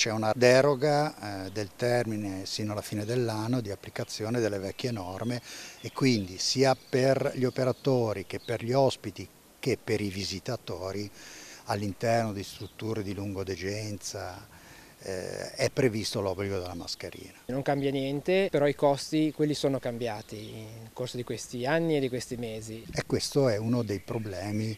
C'è una deroga eh, del termine sino alla fine dell'anno di applicazione delle vecchie norme e quindi sia per gli operatori che per gli ospiti che per i visitatori all'interno di strutture di lungodegenza eh, è previsto l'obbligo della mascherina. Non cambia niente, però i costi quelli sono cambiati nel corso di questi anni e di questi mesi. E questo è uno dei problemi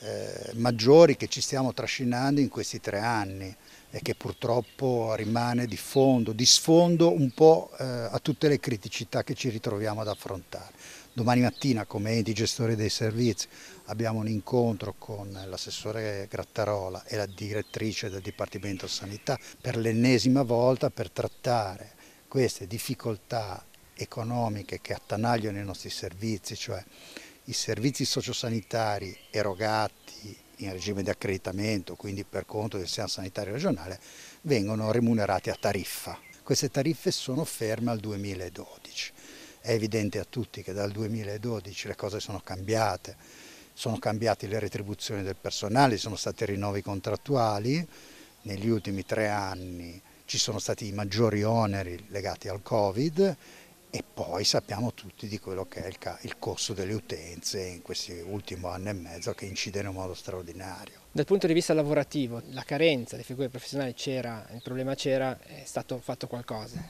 eh, maggiori che ci stiamo trascinando in questi tre anni e che purtroppo rimane di fondo, di sfondo un po' eh, a tutte le criticità che ci ritroviamo ad affrontare. Domani mattina come enti gestori dei servizi abbiamo un incontro con l'assessore Grattarola e la direttrice del Dipartimento Sanità per l'ennesima volta per trattare queste difficoltà economiche che attanagliano i nostri servizi, cioè i servizi sociosanitari erogati in regime di accreditamento, quindi per conto del Sistema Sanitario Regionale, vengono remunerati a tariffa. Queste tariffe sono ferme al 2012. È evidente a tutti che dal 2012 le cose sono cambiate, sono cambiate le retribuzioni del personale, sono stati rinnovi contrattuali, negli ultimi tre anni ci sono stati i maggiori oneri legati al Covid e poi sappiamo tutti di quello che è il, il, costo delle utenze in questi ultimi anni e mezzo che incide in un modo straordinario. Dal punto di vista lavorativo, la carenza di figure professionali c'era, il problema c'era, è stato fatto qualcosa?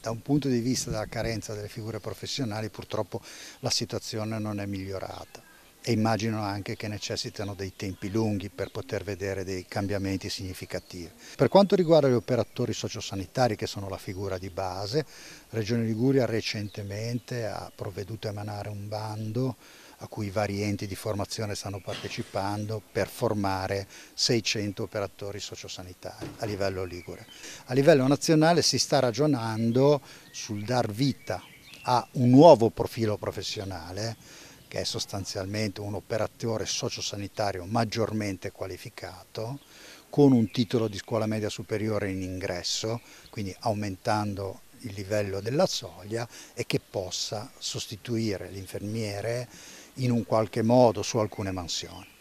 Da un punto di vista della carenza delle figure professionali purtroppo la situazione non è migliorata e immagino anche che necessitano dei tempi lunghi per poter vedere dei cambiamenti significativi. Per quanto riguarda gli operatori sociosanitari che sono la figura di base, Regione Liguria recentemente ha provveduto a emanare un bando a cui vari enti di formazione stanno partecipando per formare 600 operatori sociosanitari a livello ligure. A livello nazionale si sta ragionando sul dar vita a un nuovo profilo professionale che è sostanzialmente un operatore sociosanitario maggiormente qualificato, con un titolo di scuola media superiore in ingresso, quindi aumentando il livello della soglia e che possa sostituire l'infermiere in un qualche modo su alcune mansioni.